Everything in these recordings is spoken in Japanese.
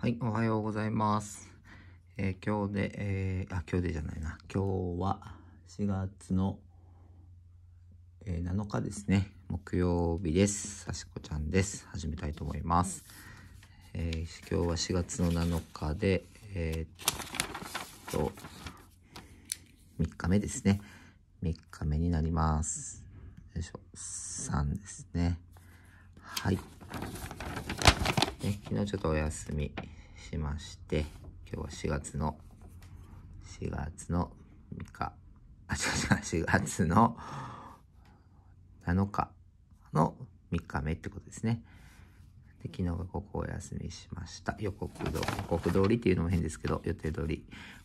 はい、おはようございます。えー、今日で、えー、あ、今日でじゃないな。今日は4月の、えー、7日ですね。木曜日です。さしこちゃんです。始めたいと思います。え今日は4月の7日で、えっと、3日目ですね。3日目になります。よいしょ。3ですね。はい。ね、昨日ちょっとお休みしまして、今日は4月の、4月の3日、あ、違う違う、4月の7日の3日目ってことですね。で昨日がここお休みしました。予告通り、予告通りっていうのも変ですけど、予定通り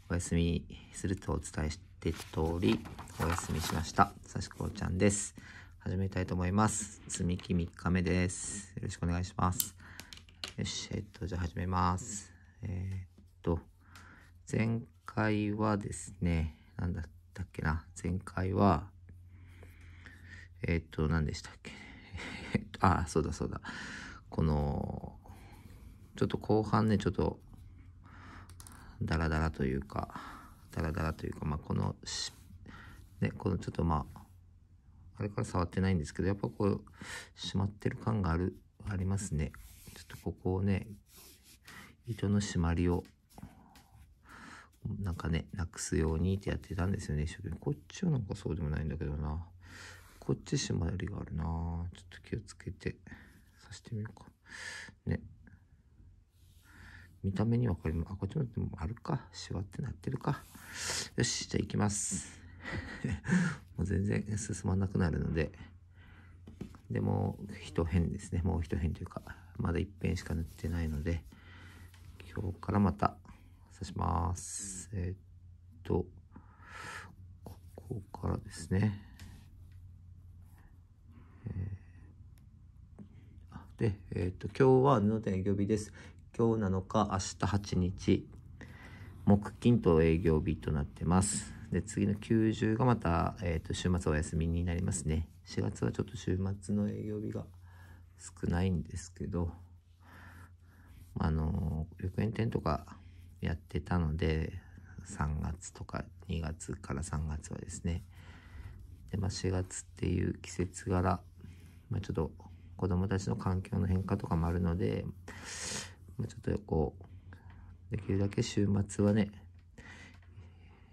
お休みするとお伝えして通り、お休みしました。さしこちゃんです。始めたいと思います。積み木3日目です。よろしくお願いします。よし、えっと、じゃあ始めます。えー、っと、前回はですね、なんだったっけな、前回は、えー、っと、何でしたっけ、えっと、あ、そうだそうだ、この、ちょっと後半ね、ちょっと、ダラダラというか、ダラダラというか、まあ、この、ね、このちょっとまあ、あれから触ってないんですけど、やっぱこう、しまってる感がある、ありますね。ちょっとここをね、糸の締まりを、なんかね、なくすようにってやってたんですよね、一生懸命。こっちはなんかそうでもないんだけどな。こっち締まりがあるなちょっと気をつけて、刺してみようか。ね。見た目にわかります。あ、こっちももあるか。シワってなってるか。よし、じゃあ行きます。もう全然進まなくなるので。でも、一変ですね。もう一辺というか、まだ一遍しか塗ってないので、今日からまた刺します。えー、っと、ここからですね。えー、で、えー、っと、今日は布店営業日です。今日7日、明日8日、木金と営業日となってます。で、次の90がまた、えっと、週末お休みになりますね。4月はちょっと週末の営業日が。少ないんですけど、あの、緑園展とかやってたので、3月とか2月から3月はですね。で、まあ4月っていう季節柄、まあちょっと子供たちの環境の変化とかもあるので、まあ、ちょっとこう、できるだけ週末はね、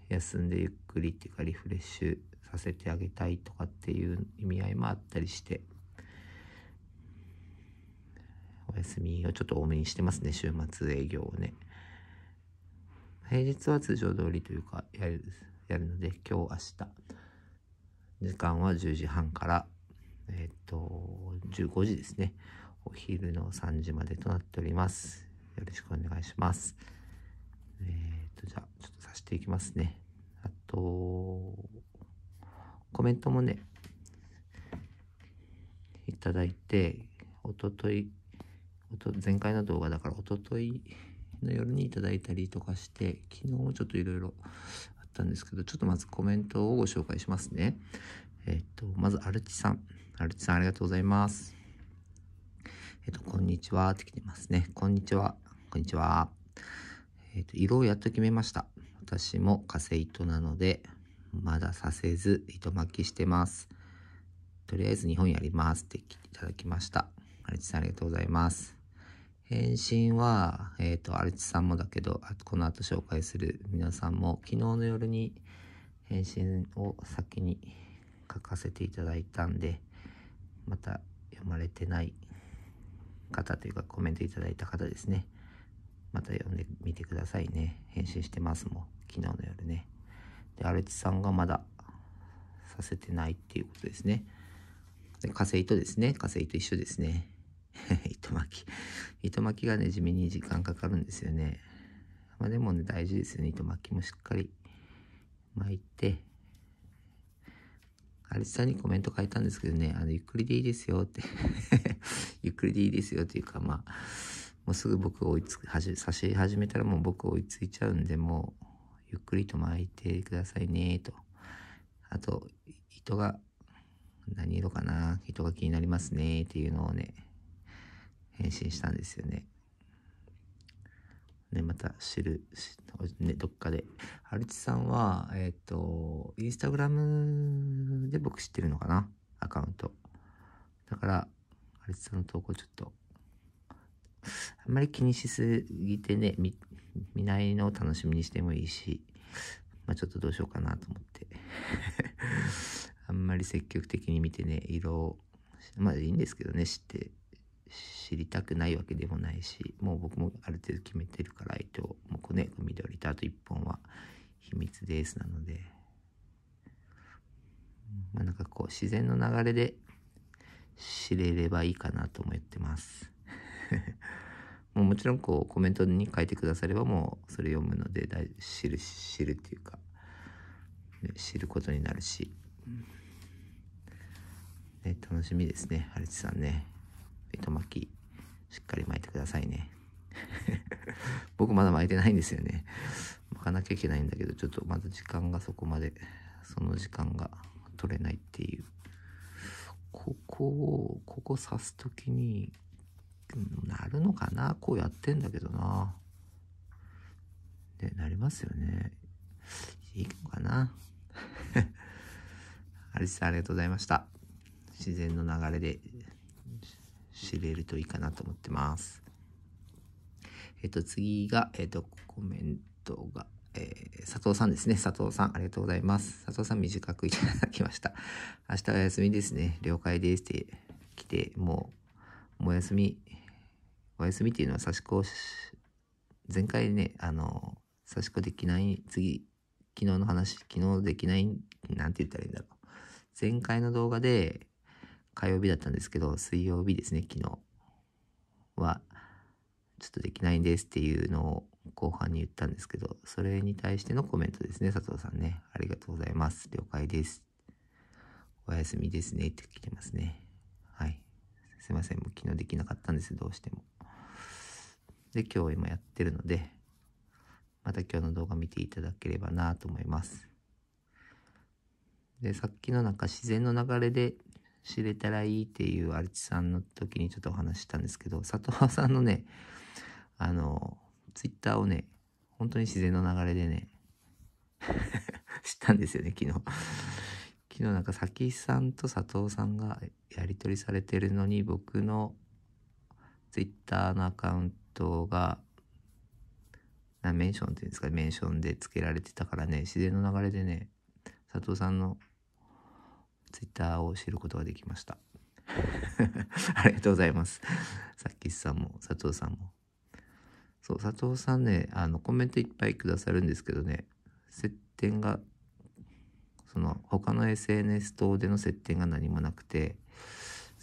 休んでゆっくりっていうかリフレッシュさせてあげたいとかっていう意味合いもあったりして、お休みをちょっと多めにしてますね、週末営業をね。平日は通常通りというか、やる、やるので、今日、明日、時間は10時半から、えっ、ー、と、15時ですね。お昼の3時までとなっております。よろしくお願いします。えっ、ー、と、じゃあ、ちょっとさしていきますね。あと、コメントもね、いただいて、おととい、前回の動画だから一昨日の夜にいただいたりとかして、昨日もちょっといろいろあったんですけど、ちょっとまずコメントをご紹介しますね。えっと、まずアルチさん。アルチさんありがとうございます。えっと、こんにちはって来てますね。こんにちは。こんにちは。えっと、色をやっと決めました。私も火星糸なので、まださせず糸巻きしてます。とりあえず日本やりますっていただきました。アルチさんありがとうございます。返信は、えっ、ー、と、アルチさんもだけど、この後紹介する皆さんも、昨日の夜に返信を先に書かせていただいたんで、また読まれてない方というかコメントいただいた方ですね。また読んでみてくださいね。返信してますもん。昨日の夜ね。で、アルチさんがまださせてないっていうことですね。で火星とですね。火星と一緒ですね。糸巻き。糸巻きがね、地味に時間かかるんですよね。まあでもね、大事ですよね。糸巻きもしっかり巻いて。あれさんにコメント書いたんですけどね、あの、ゆっくりでいいですよって ゆっくりでいいですよっていうか、まあ、もうすぐ僕追いつく、はじ、差し始めたらもう僕追いついちゃうんで、もう、ゆっくりと巻いてくださいね、と。あと、糸が、何色かな糸が気になりますね、っていうのをね、返信したんですよね。ね、また知る、ね、どっかで。春るさんは、えっ、ー、と、インスタグラムで僕知ってるのかなアカウント。だから、はるさんの投稿ちょっと、あんまり気にしすぎてね、見、見ないのを楽しみにしてもいいし、まあちょっとどうしようかなと思って。あんまり積極的に見てね、色を、まあいいんですけどね、知って知りたくないわけでもないしもう僕もある程度決めてるから伊と「もこね緑とあと1本は秘密ですなのでまあなんかこう自然の流れで知れればいいかなと思ってます もうもちろんこうコメントに書いてくださればもうそれ読むので知る知るっていうか、知ることになるし、ね、楽しみですねハルチさんね。糸巻き、しっかり巻いてくださいね。僕まだ巻いてないんですよね。巻かなきゃいけないんだけど、ちょっとまだ時間がそこまで、その時間が取れないっていう。ここを、ここ刺すときに、なるのかなこうやってんだけどな。で、なりますよね。いいのかなアリスさんありがとうございました。自然の流れで知れるといいかなと思ってます。えっ、と、次が、えっ、と、コメントが、えー、佐藤さんですね。佐藤さん、ありがとうございます。佐藤さん、短くいただきました。明日は休みですね。了解です。って来て、もう、もう休み、お休みっていうのは差し子前回ね、あの、差し子できない、次、昨日の話、昨日できない、なんて言ったらいいんだろう。前回の動画で、火曜日だったんですけど、水曜日ですね、昨日は、ちょっとできないんですっていうのを後半に言ったんですけど、それに対してのコメントですね、佐藤さんね。ありがとうございます。了解です。おやすみですねって来てますね。はい。すいません。もう昨日できなかったんです、どうしても。で、今日今やってるので、また今日の動画見ていただければなと思います。で、さっきのなんか自然の流れで知れたらいいっていうアルチさんの時にちょっとお話したんですけど、佐藤さんのね、あの、ツイッターをね、本当に自然の流れでね知っ たんですよね、昨日昨日なんか、さきさんと佐藤さんがやり取りされてるのに、僕のツイッターのアカウントが、なメンションっていうんですか、メンションで付けられてたからね、自然の流れでね、佐藤さんのツイッターを知ることができました。ありがとうございます。さっきさんも佐藤さんも。そう、佐藤さんね、あの、コメントいっぱいくださるんですけどね、接点が、その、他の SNS 等での接点が何もなくて、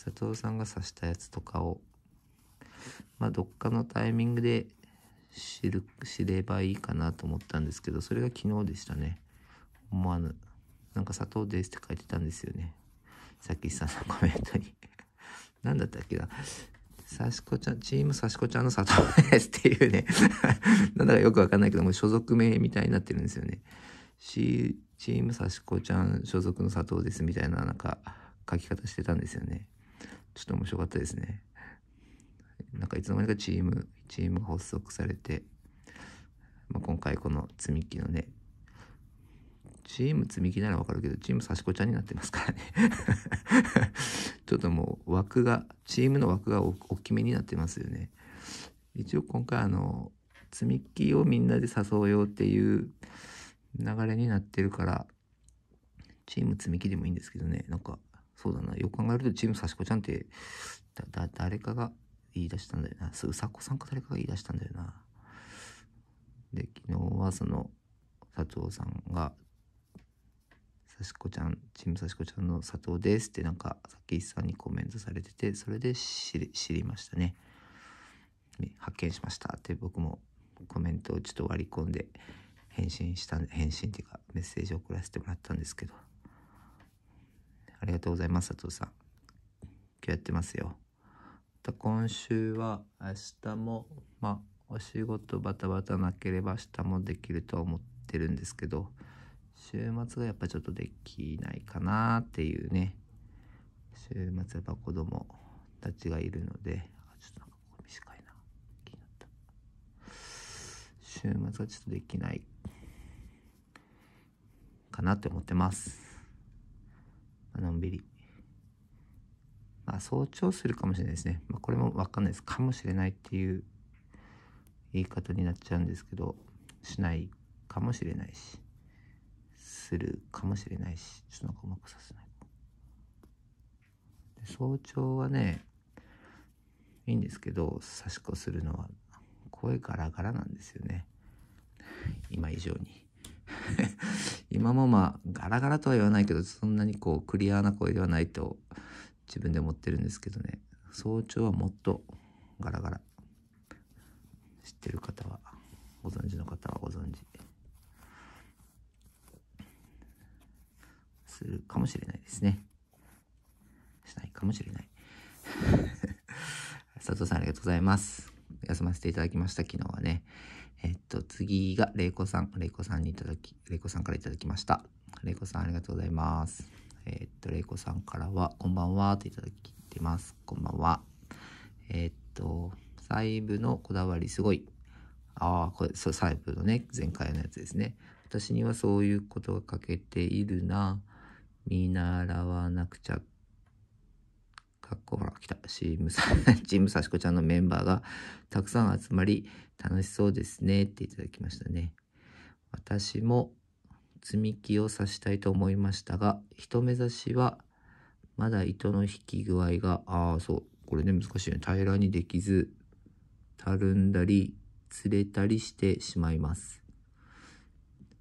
佐藤さんが指したやつとかを、まあ、どっかのタイミングで知る、知ればいいかなと思ったんですけど、それが昨日でしたね。思わぬ。なんか砂糖ですって書いてたんですよね。さっきさんのコメントに何 だったっけな。さしこちゃん、チームさしこちゃんの砂糖ですっていうね なんだかよくわかんないけども、所属名みたいになってるんですよね。チームさしこちゃん所属の砂糖ですみたいな、なんか書き方してたんですよね。ちょっと面白かったですね。なんかいつの間にかチーム、チーム発足されて、まあ、今回この積み木のね、チーム積み木ならわかるけど、チーム刺し子ちゃんになってますからね ちょっともう枠が、チームの枠が大きめになってますよね。一応今回あの、積み木をみんなで誘うよっていう流れになってるから、チーム積み木でもいいんですけどね、なんか、そうだな、よく考えるとチーム刺し子ちゃんって、だ、誰かが言い出したんだよな。うさこさんか誰かが言い出したんだよな。で、昨日はその、佐藤さんがしこちゃん、チームさしこちゃんの佐藤ですってなんか、さっきさんにコメントされてて、それで知り、知りましたね。発見しましたって僕もコメントをちょっと割り込んで返信した返信っていうかメッセージを送らせてもらったんですけど。ありがとうございます、佐藤さん。今日やってますよ。今週は明日も、まあ、お仕事バタバタなければ明日もできるとは思ってるんですけど、週末がやっぱちょっとできないかなっていうね。週末やっぱ子供たちがいるので、あ、ちょっとなんかここ短いな。気になった。週末はちょっとできないかなって思ってます。のんびり。まあ、早朝するかもしれないですね。まあ、これもわかんないです。かもしれないっていう言い方になっちゃうんですけど、しないかもしれないし。するかもしれないし、ちょっとなんかうまくさせない。早朝はね、いいんですけど、刺し子するのは声ガラガラなんですよね。今以上に。今もまあ、ガラガラとは言わないけど、そんなにこう、クリアな声ではないと自分で思ってるんですけどね。早朝はもっとガラガラ。知ってる方は、ご存知の方はご存知。するかもしれないですね。しないかもしれない。佐藤さんありがとうございます。休ませていただきました、昨日はね。えっと、次が、れいこさん。れいこさんにいただき、れいこさんからいただきました。れいこさんありがとうございます。えっと、れいこさんからは、こんばんはといただきてます。こんばんは。えっと、細部のこだわりすごい。ああ、これ、そう、細部のね、前回のやつですね。私にはそういうことが欠けているな。見習わなくちゃ。かっこほら、来た。チームさ、チームさしこちゃんのメンバーがたくさん集まり、楽しそうですね。っていただきましたね。私も積み木を刺したいと思いましたが、一目指しは、まだ糸の引き具合が、ああ、そう。これね、難しいね。平らにできず、たるんだり、釣れたりしてしまいます。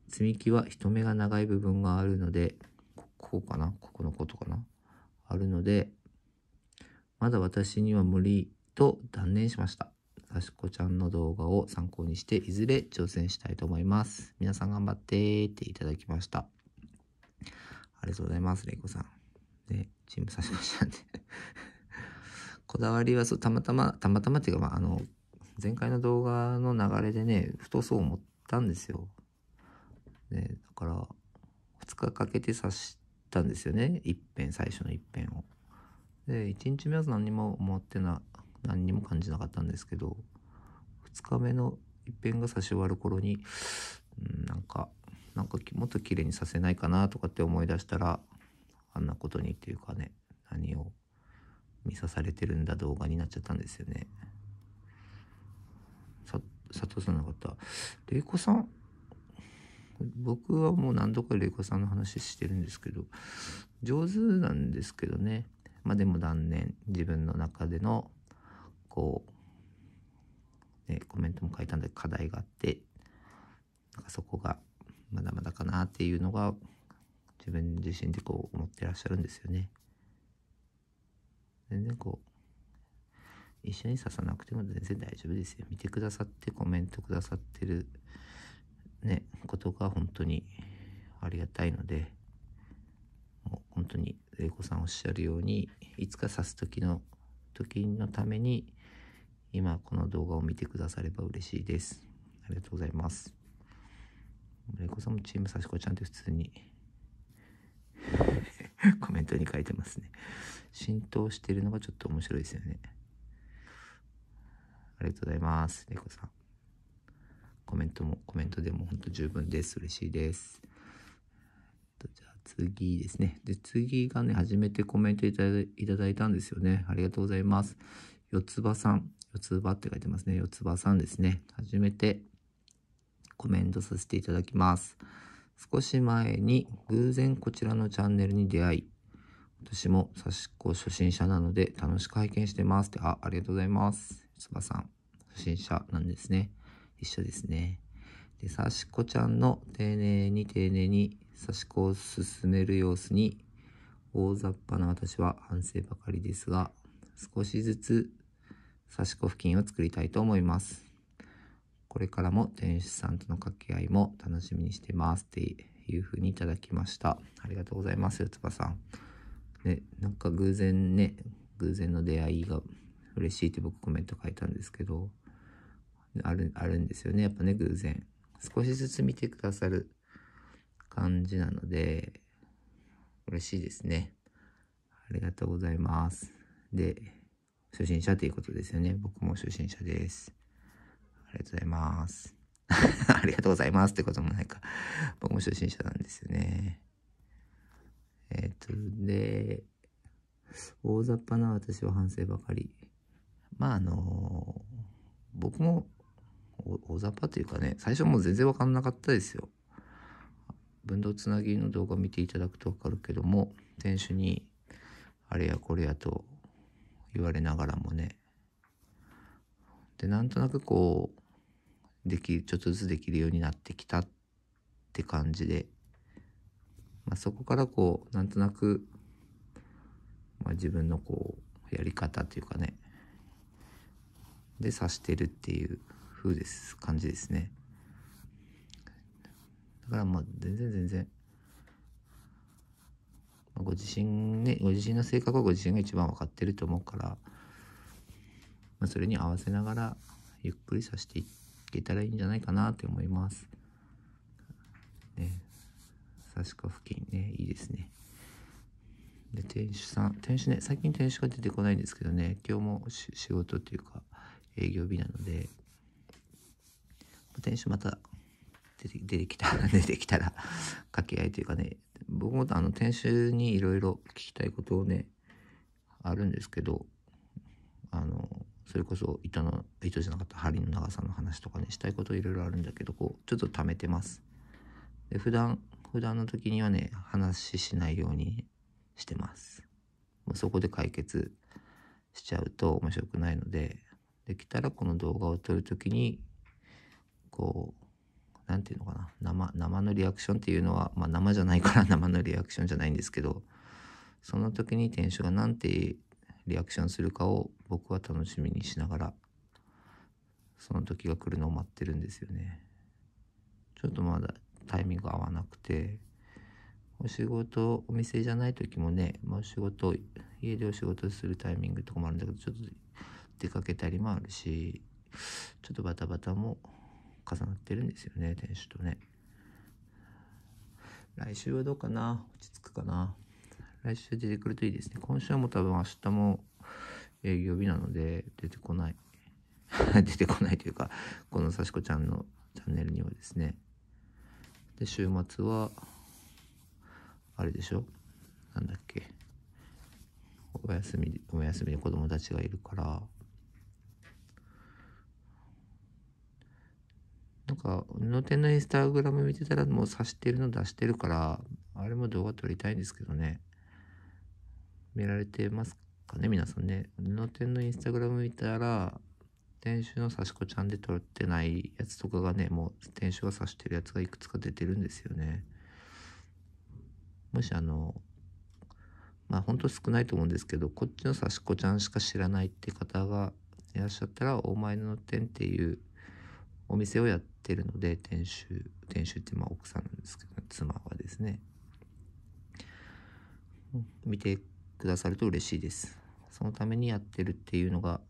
積み木は人目が長い部分があるので、こうかなここのことかなあるので、まだ私には無理と断念しました。さしこちゃんの動画を参考にして、いずれ挑戦したいと思います。皆さん頑張ってっていただきました。ありがとうございます、れいこさん。ね、チームさしこちゃんで こだわりは、そう、たまたま、たまたまっていうか、まあ、あの、前回の動画の流れでね、ふとそう思ったんですよ。ね、だから、2日かけて刺したんですよね一遍最初の一辺を。で1日目は何も思ってな何にも感じなかったんですけど2日目の一遍が差し終わる頃に、うん、なんかなんかもっと綺麗にさせないかなとかって思い出したらあんなことにっていうかね何を見さされてるんだ動画になっちゃったんですよね。さ佐藤さんの方玲子さん僕はもう何度か玲子さんの話してるんですけど上手なんですけどねまあでも断念自分の中でのこう、ね、コメントも書いたんで課題があってなんかそこがまだまだかなっていうのが自分自身でこう思ってらっしゃるんですよね。全然こう一緒に刺さなくても全然大丈夫ですよ。見てくださってコメントくださってるね、ことが本当にありがたいので、もう本当に玲子さんおっしゃるように、いつか指す時の、時のために、今この動画を見てくだされば嬉しいです。ありがとうございます。玲子さんもチームさしこちゃんって普通に コメントに書いてますね。浸透してるのがちょっと面白いですよね。ありがとうございます。玲子さん。コメントも、コメントでも本当十分です。嬉しいです。じゃあ次ですね。で、次がね、初めてコメントいただいたいたんですよね。ありがとうございます。四つ葉さん。四つ葉って書いてますね。四つ葉さんですね。初めてコメントさせていただきます。少し前に偶然こちらのチャンネルに出会い、私も刺し子初心者なので楽しく拝見してますって、あ、ありがとうございます。つばさん、初心者なんですね。一緒ですね。で、刺し子ちゃんの丁寧に丁寧に刺し子を進める様子に、大雑把な私は反省ばかりですが、少しずつ刺し子付近を作りたいと思います。これからも店主さんとの掛け合いも楽しみにしてますっていうふうにいただきました。ありがとうございます、つばさん。ね、なんか偶然ね、偶然の出会いが嬉しいって僕コメント書いたんですけど、ある、あるんですよね。やっぱね、偶然。少しずつ見てくださる感じなので、嬉しいですね。ありがとうございます。で、初心者ということですよね。僕も初心者です。ありがとうございます。ありがとうございますってこともないか。僕も初心者なんですよね。えっ、と、で、大雑把な私は反省ばかり。まあ、あの僕も大雑把というかね、最初もう全然わかんなかったですよ。分動つなぎの動画を見ていただくと分かるけども、店主にあれやこれやと言われながらもね。で、なんとなくこう、でき、ちょっとずつできるようになってきたって感じで、まあ、そこからこう、なんとなく、まあ、自分のこう、やり方というかね、で指してるっていう風です、感じですね。だからまあ、全然全然、ご自身ね、ご自身の性格はご自身が一番分かってると思うから、まあ、それに合わせながら、ゆっくりさせていけたらいいんじゃないかなって思います。ね。確か付近ね、いいですね。で、店主さん、店主ね、最近店主が出てこないんですけどね、今日も仕事というか営業日なので、選手また出て出てきたら、出てきたら、掛け合いというかね、僕もあの、店主にいろいろ聞きたいことをね、あるんですけど、あの、それこそ糸の、糸じゃなかった針の長さの話とかね、したいこといろいろあるんだけど、こう、ちょっと溜めてます。で、普段、普段の時にはね、話しないようにしてます。もうそこで解決しちゃうと面白くないので、できたらこの動画を撮る時にこう何て言うのかな生生のリアクションっていうのは、まあ、生じゃないから 生のリアクションじゃないんですけどその時に店主が何てリアクションするかを僕は楽しみにしながらその時が来るのを待ってるんですよね。ちょっとまだタイミング合わなくてお仕事お店じゃない時もね、まあ、お仕事家でお仕事するタイミングとかもあるんだけどちょっと出かけたりもあるしちょっとバタバタも重なってるんですよね、店主とね。来週はどうかな落ち着くかな来週出てくるといいですね。今週はもう多分明日も営業日なので出てこない。出てこないというか、この幸子ちゃんのチャンネルにはですね。で、週末は、あれでしょなんだっけお休み、お休みで子供たちがいるから、なんか、の点のインスタグラム見てたらもう刺してるの出してるから、あれも動画撮りたいんですけどね。見られてますかね、皆さんね。の点のインスタグラム見たら、店主の刺し子ちゃんで撮ってないやつとかがね、もう店主が刺してるやつがいくつか出てるんですよね。もしあの、まあ本当少ないと思うんですけど、こっちの刺し子ちゃんしか知らないって方がいらっしゃったら、お前の点っていうお店をやって、ってるので、店主、店主ってまあ奥さんなんですけど、妻はですね、見てくださると嬉しいです。そのためにやってるっていうのが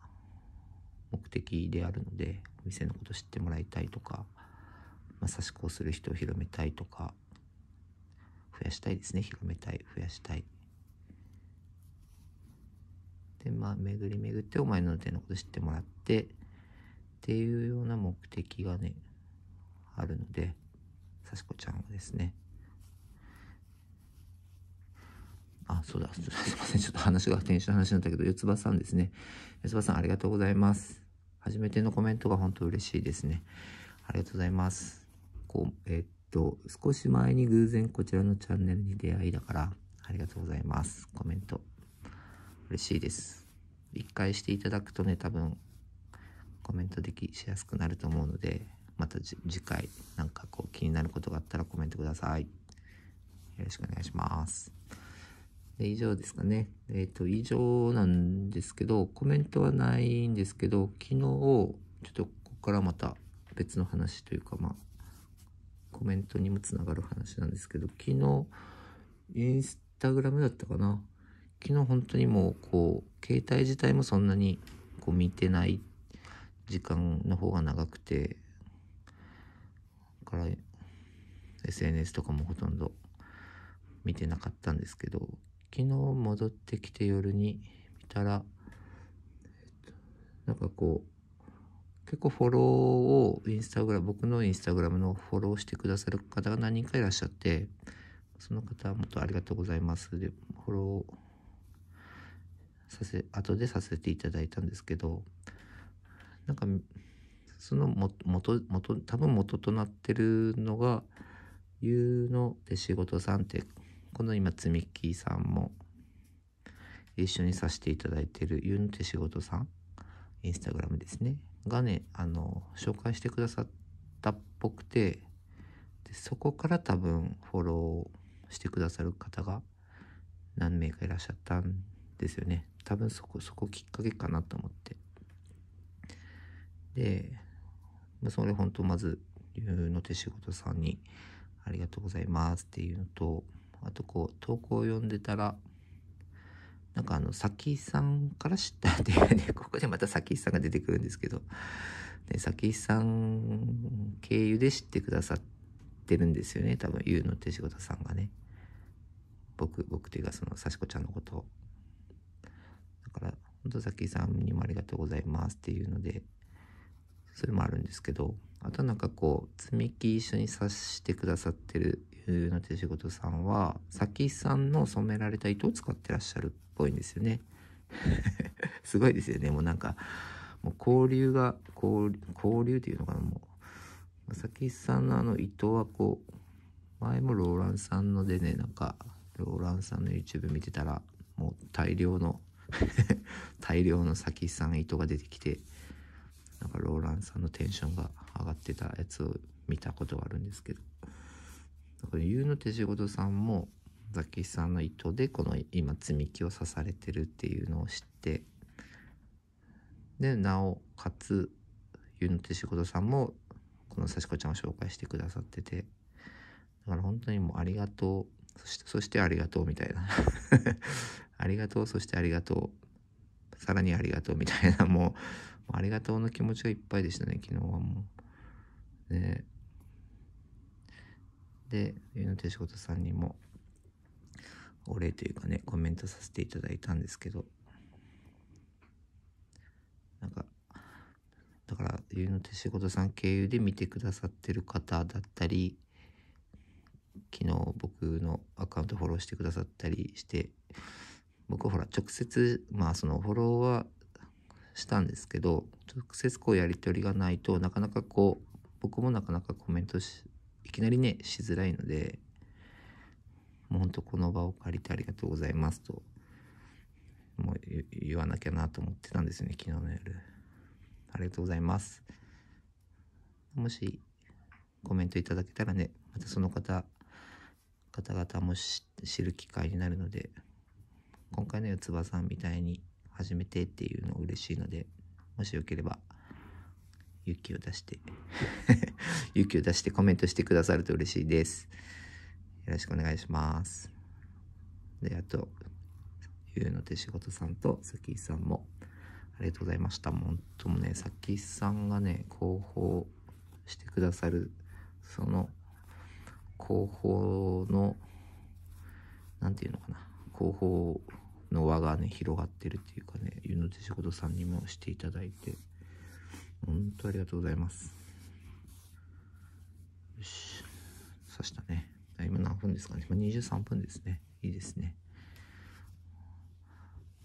目的であるので、お店のこと知ってもらいたいとか、まさ差し子をする人を広めたいとか、増やしたいですね。広めたい、増やしたい。で、まあ、巡り巡ってお前の店のこと知ってもらって、っていうような目的がね、あるので、幸子ちゃんはですね、あ、そうだ、すいません、ちょっと話が天使の話なんだけど、四つ葉さんですね。四つ葉さんありがとうございます。初めてのコメントが本当嬉しいですね。ありがとうございます。こう、えー、っと、少し前に偶然こちらのチャンネルに出会いだから、ありがとうございます。コメント。嬉しいです。一回していただくとね、多分、コメントできしやすくなると思うので、また次回なんかこう気になることがあったらコメントください。よろしくお願いします。で以上ですかね。えっ、ー、と、以上なんですけど、コメントはないんですけど、昨日、ちょっとここからまた別の話というか、まあ、コメントにもつながる話なんですけど、昨日、インスタグラムだったかな。昨日本当にもう、こう、携帯自体もそんなにこう見てない時間の方が長くて、から SNS とかもほとんど見てなかったんですけど、昨日戻ってきて夜に見たら、なんかこう、結構フォローをインスタグラム、僕のインスタグラムのフォローしてくださる方が何人かいらっしゃって、その方はもっとありがとうございますで、フォローさせ、後でさせていただいたんですけど、なんかそのも元、元、多分元となってるのが、ゆうので仕事さんって、この今、つみ木さんも一緒にさせていただいてる、ゆうの手仕事さん、インスタグラムですね、がね、あの、紹介してくださったっぽくて、でそこから多分フォローしてくださる方が何名かいらっしゃったんですよね。多分そこ、そこきっかけかなと思って。で、それ本当まず、うの手仕事さんに、ありがとうございますっていうのと、あとこう、投稿を読んでたら、なんかあの、さきさんから知ったっていうね、ここでまたさきさんが出てくるんですけど、で、さきさん経由で知ってくださってるんですよね、多分、ゆうの手仕事さんがね。僕、僕というかその、さしこちゃんのことを。だから、ほんとさきさんにもありがとうございますっていうので、それもあるんですけど、あとなんかこう、積み木一緒に刺してくださってる、の手仕事さんは、先さんの染められた糸を使ってらっしゃるっぽいんですよね。すごいですよね。もうなんか、もう交流が、交流、交流っていうのかな、もう。先さんのあの糸はこう、前もローランさんのでね、なんか、ローランさんの YouTube 見てたら、もう大量の 大量の先さん糸が出てきて、なんかローランさんのテンションが上がってたやつを見たことがあるんですけど、だからうの手仕事さんも、ザキさんの糸でこの今積み木を刺されてるっていうのを知って、で、なおかつ、うの手仕事さんも、この幸子ちゃんを紹介してくださってて、だから本当にもうありがとう、そして、そしてありがとうみたいな ありがとう、そしてありがとう、さらにありがとうみたいな、もう、ありがとうの気持ちがいっぱいでしたね、昨日はもう。ねで、ゆの手仕事さんにも、お礼というかね、コメントさせていただいたんですけど、なんか、だから、ゆの手仕事さん経由で見てくださってる方だったり、昨日僕のアカウントフォローしてくださったりして、僕ほら直接まあそのフォローはしたんですけど直接こうやり取りがないとなかなかこう僕もなかなかコメントしいきなりねしづらいのでもうほんとこの場を借りてありがとうございますともう言わなきゃなと思ってたんですよね昨日の夜ありがとうございますもしコメントいただけたらねまたその方方々も知る機会になるので今回の四つ葉さんみたいに始めてっていうの嬉しいので、もしよければ、勇気を出して 勇気を出してコメントしてくださると嬉しいです。よろしくお願いします。で、あと、ゆうの手仕事さんとさきさんも、ありがとうございました。もう、ともね、さきさんがね、広報してくださる、その、広報の、何て言うのかな、広報の輪がね、広がってるっていうかね、ゆの手仕事さんにもしていただいて、本当ありがとうございます。よし。刺したね。今何分ですかね。今23分ですね。いいですね。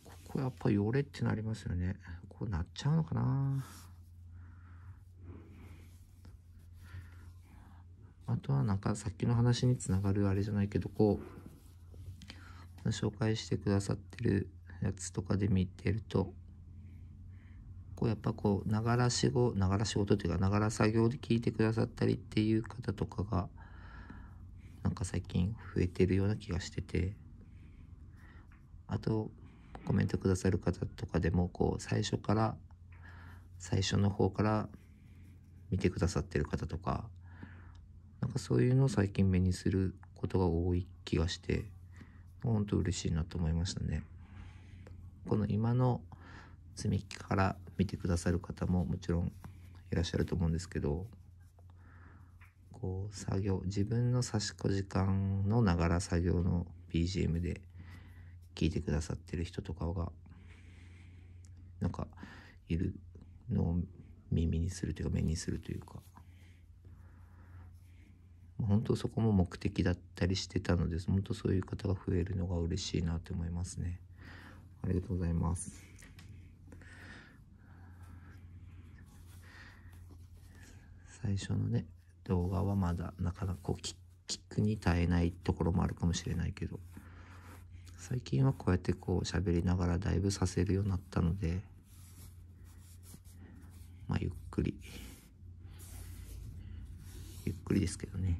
ここやっぱよれってなりますよね。こうなっちゃうのかなあとはなんかさっきの話につながるあれじゃないけど、こう、紹介してくださってるやつとかで見てるとこうやっぱこうながら仕事ながら仕事というかながら作業で聞いてくださったりっていう方とかがなんか最近増えてるような気がしててあとコメントくださる方とかでもこう最初から最初の方から見てくださってる方とかなんかそういうのを最近目にすることが多い気がして。本当嬉しいなと思いましたね。この今の積み木から見てくださる方ももちろんいらっしゃると思うんですけど、こう作業、自分の差し子時間のながら作業の BGM で聞いてくださってる人とかが、なんかいるのを耳にするというか目にするというか、本当そこも目的だったりしてたので本当そういう方が増えるのが嬉しいなと思いますねありがとうございます最初のね動画はまだなかなかこうキッに耐えないところもあるかもしれないけど最近はこうやってこう喋りながらだいぶさせるようになったのでまあゆっくりゆっくりですけどね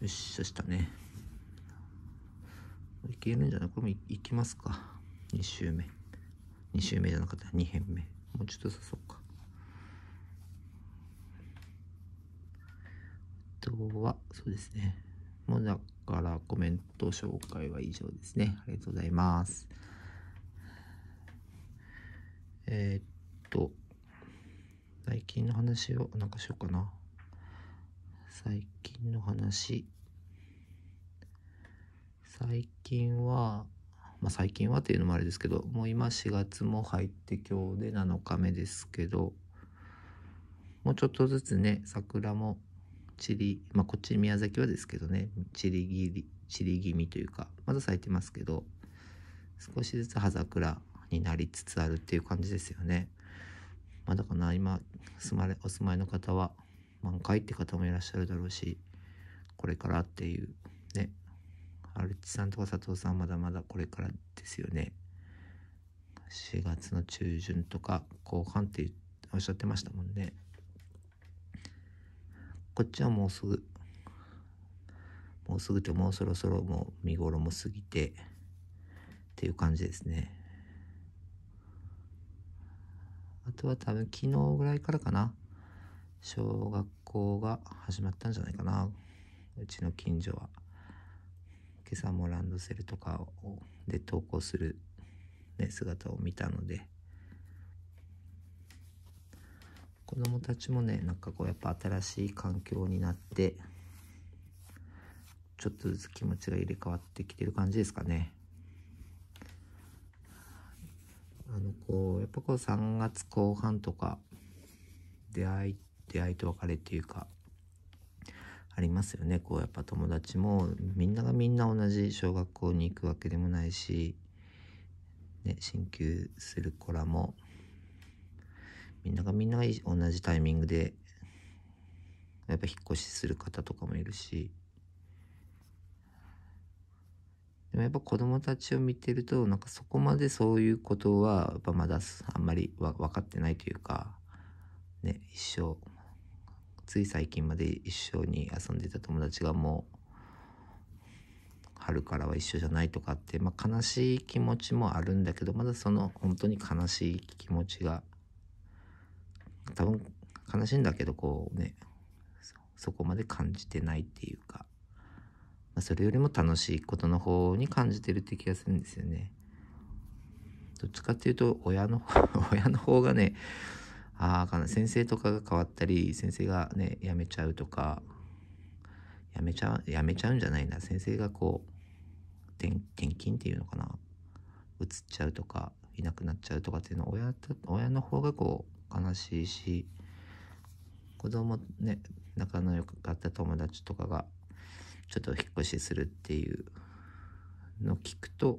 よし、そしたね。いけるんじゃないこれもいきますか。2周目。2周目じゃなかった。2編目。もうちょっとさそうか。あとは、そうですね。もうだからコメント紹介は以上ですね。ありがとうございます。えー、っと、最近の話をなんかしようかな。最近の話。最近は、まあ、最近はっていうのもあれですけど、もう今4月も入って今日で7日目ですけど、もうちょっとずつね、桜も散り、まあこっち宮崎はですけどね、散りぎり、散り気味というか、まだ咲いてますけど、少しずつ葉桜になりつつあるっていう感じですよね。まあ、だかな今住まれお住まいの方は満開って方もいらっしゃるだろうし、これからっていう、ね。アルチさんとか佐藤さんまだまだこれからですよね。4月の中旬とか後半っておっしゃってましたもんね。こっちはもうすぐ、もうすぐともうそろそろもう見頃も過ぎてっていう感じですね。あとは多分昨日ぐらいからかな。小学校が始まったんじゃないかなうちの近所は今朝もランドセルとかをで登校する、ね、姿を見たので子供たちもねなんかこうやっぱ新しい環境になってちょっとずつ気持ちが入れ替わってきてる感じですかね。あのこうやっぱこう3月後半とか出会い出会いと別れっていうかありますよねこうやっぱ友達もみんながみんな同じ小学校に行くわけでもないし、ね、進級する子らもみんながみんなが同じタイミングでやっぱ引っ越しする方とかもいるしでもやっぱ子供たちを見てるとなんかそこまでそういうことはやっぱまだあんまり分かってないというかね一生つい最近まで一緒に遊んでた友達がもう春からは一緒じゃないとかって、まあ、悲しい気持ちもあるんだけどまだその本当に悲しい気持ちが多分悲しいんだけどこうねそこまで感じてないっていうか、まあ、それよりも楽しいことの方に感じてるって気がするんですよね。どっちかっていうと親の 親の方がねああ先生とかが変わったり先生がね辞めちゃうとか辞めちゃう辞めちゃうんじゃないな先生がこう転勤っていうのかな移っちゃうとかいなくなっちゃうとかっていうのは親親の方がこう悲しいし子供ね仲の良かった友達とかがちょっと引っ越しするっていうのを聞くと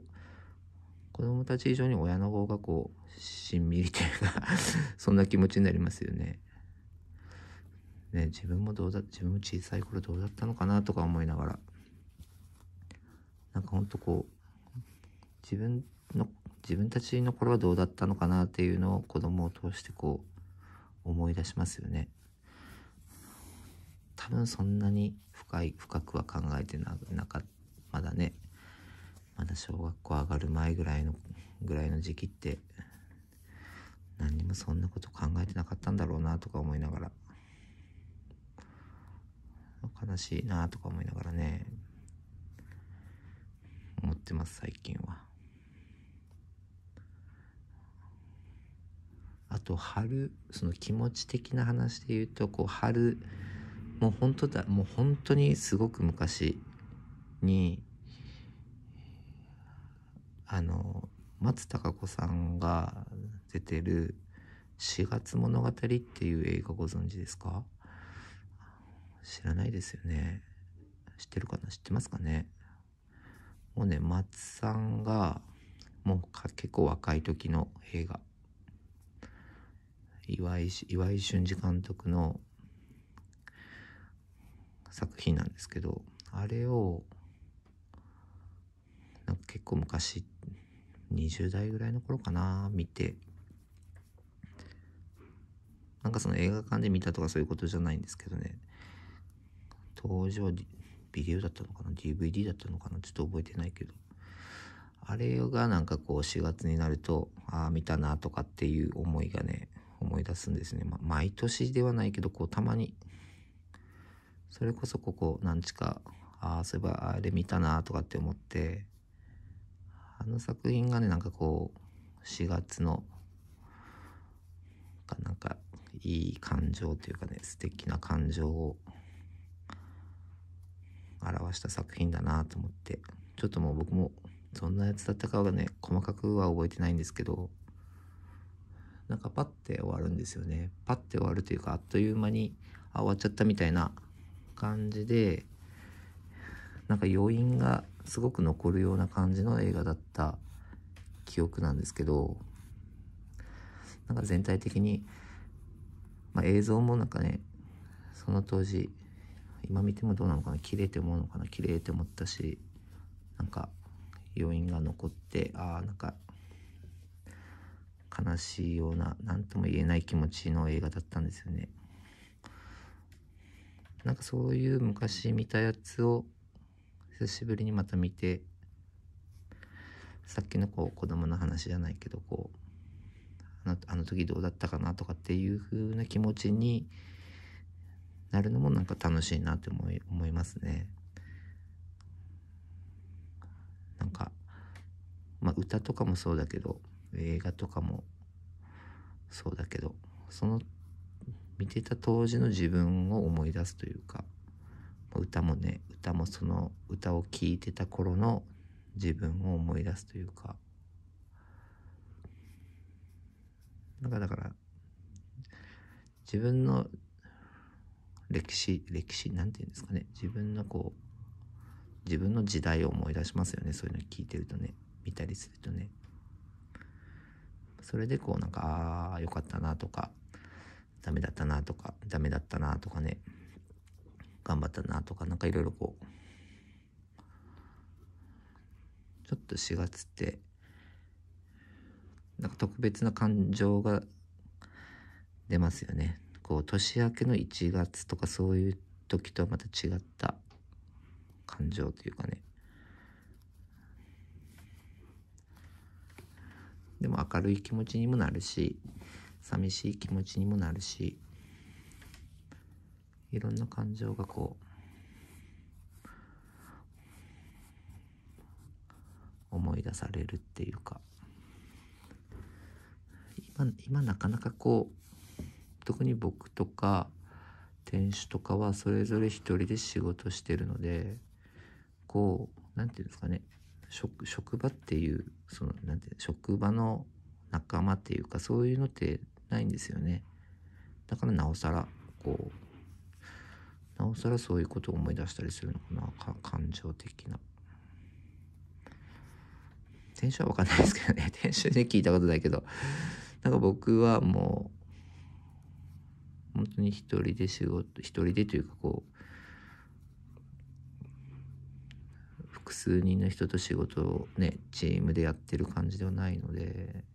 子供たち以上に親の方がこう、しんみりというか そんな気持ちになりますよね。ね、自分もどうだ、自分も小さい頃どうだったのかなとか思いながら、なんかほんとこう、自分の、自分たちの頃はどうだったのかなっていうのを子供を通してこう、思い出しますよね。多分そんなに深い、深くは考えてな、なか、まだね、まだ小学校上がる前ぐらいの、ぐらいの時期って、何にもそんなこと考えてなかったんだろうなとか思いながら、悲しいなとか思いながらね、思ってます、最近は。あと春、その気持ち的な話で言うと、こう春、もう本当だ、もう本当にすごく昔に、あの松たか子さんが出てる「4月物語」っていう映画ご存知ですか知らないですよね。知ってるかな知ってますかねもうね松さんがもう結構若い時の映画岩井岩井俊二監督の作品なんですけどあれをなんか結構昔、20代ぐらいの頃かな、見て、なんかその映画館で見たとかそういうことじゃないんですけどね、登場、ビデオだったのかな ?DVD だったのかなちょっと覚えてないけど。あれがなんかこう4月になると、ああ、見たなとかっていう思いがね、思い出すんですね。まあ、毎年ではないけど、こうたまに、それこそここ何日か、ああ、そういえばあれ見たなとかって思って、あの作品がね、なんかこう、4月の、なんか、いい感情というかね、素敵な感情を表した作品だなと思って、ちょっともう僕も、どんなやつだったかはね、細かくは覚えてないんですけど、なんかパッて終わるんですよね。パッて終わるというか、あっという間に、あ、終わっちゃったみたいな感じで、なんか余韻がすごく残るような感じの映画だった記憶なんですけど、なんか全体的に、まあ、映像もなんかね、その当時、今見てもどうなのかな、綺麗って思うのかな、綺麗って思ったし、なんか余韻が残って、ああ、なんか悲しいような、何とも言えない気持ちの映画だったんですよね。なんかそういう昔見たやつを久しぶりにまた見て、さっきのこう子供の話じゃないけど、こう、あのあの時どうだったかなとかっていう風な気持ちになるのもなんか楽しいなって思い思いますね。なんか、まあ、歌とかもそうだけど映画とかもそうだけどその見てた当時の自分を思い出すというか歌もね歌もその歌を聴いてた頃の自分を思い出すというかなんかだから自分の歴史歴史なんて言うんですかね自分のこう自分の時代を思い出しますよねそういうの聞いてるとね見たりするとねそれでこうなんかああよかったなとかダメだったなとかダメだったなとかね頑張ったなとか、なんかいろいろこう、ちょっと4月って、なんか特別な感情が出ますよね。こう、年明けの1月とかそういう時とはまた違った感情というかね。でも明るい気持ちにもなるし、寂しい気持ちにもなるし、いろんな感情がこう思い出されるっていうか今今なかなかこう特に僕とか店主とかはそれぞれ一人で仕事してるのでこう何て言うんですかね職職場っていうそのなんて職場の仲間っていうかそういうのってないんですよねだからなおさらこうなおさらそういうことを思い出したりするのかな感情的な。天職はわかんないですけどね。天 職で聞いたことないけど。なんか僕はもう、本当に一人で仕事、一人でというかこう、複数人の人と仕事をね、チームでやってる感じではないので、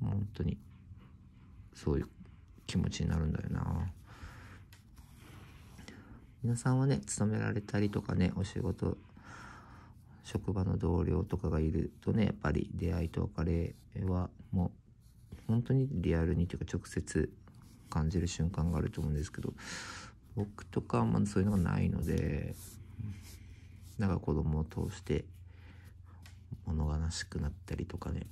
本当に、そういう気持ちになるんだよな。皆さんはね、勤められたりとかね、お仕事、職場の同僚とかがいるとね、やっぱり出会いと別れはもう、本当にリアルにというか直接感じる瞬間があると思うんですけど、僕とかあんまそういうのがないので、なんか子供を通して物悲しくなったりとかね、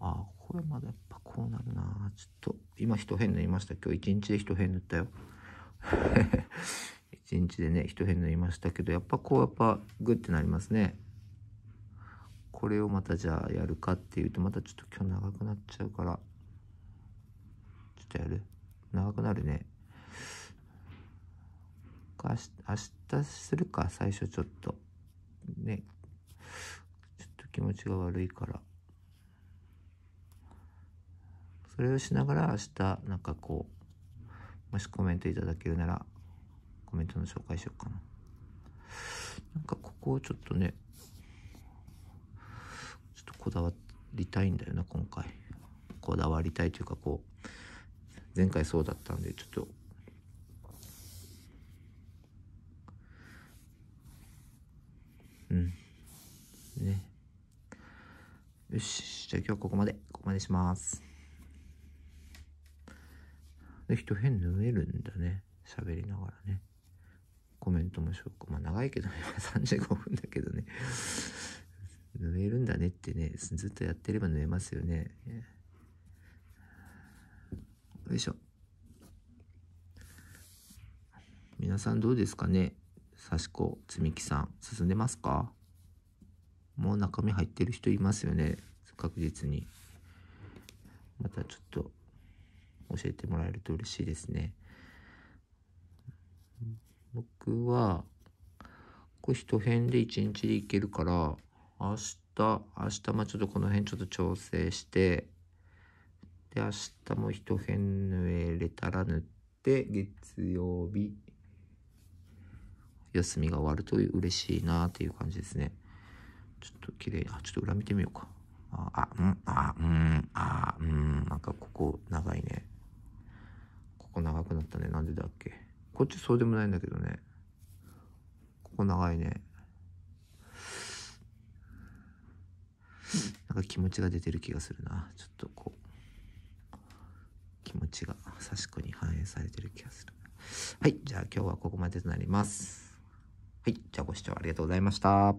ああ、これまだやっぱこうなるなちょっと、今人変塗りました。今日一日で人変塗ったよ。一日でね、一辺塗りましたけど、やっぱこう、やっぱグッてなりますね。これをまたじゃあやるかっていうと、またちょっと今日長くなっちゃうから、ちょっとやる長くなるね。明日、明日するか、最初ちょっと。ね。ちょっと気持ちが悪いから。それをしながら明日、なんかこう、もしコメントいただけるなら、コメントの紹介しようかな。なんかここをちょっとね、ちょっとこだわりたいんだよな、今回。こだわりたいというか、こう、前回そうだったんで、ちょっと、うん。ね。よし。じゃあ今日はここまで。ここまでします。で、変縫えるんだね。喋りながらね。コメントもしようか。まあ長いけどね、35 分だけどね。縫えるんだねってね、ずっとやってれば縫えますよね。よいしょ。皆さんどうですかね刺し子、積み木さん。進んでますかもう中身入ってる人いますよね。確実に。またちょっと教えてもらえると嬉しいですね。僕は、これ一辺で一日でいけるから、明日、明日まちょっとこの辺ちょっと調整して、で、明日も一辺縫えれたら縫って、月曜日、休みが終わると嬉しいなっていう感じですね。ちょっと綺麗あ、ちょっと裏見てみようか。あ、うん、あ、うん、あ、うん、なんかここ長いね。こ長くなったね。なんでだっけ。こっちそうでもないんだけどね。ここ長いね。なんか気持ちが出てる気がするな。ちょっとこう、気持ちが刺し子に反映されてる気がする。はい。じゃあ今日はここまでとなります。はい。じゃあご視聴ありがとうございました。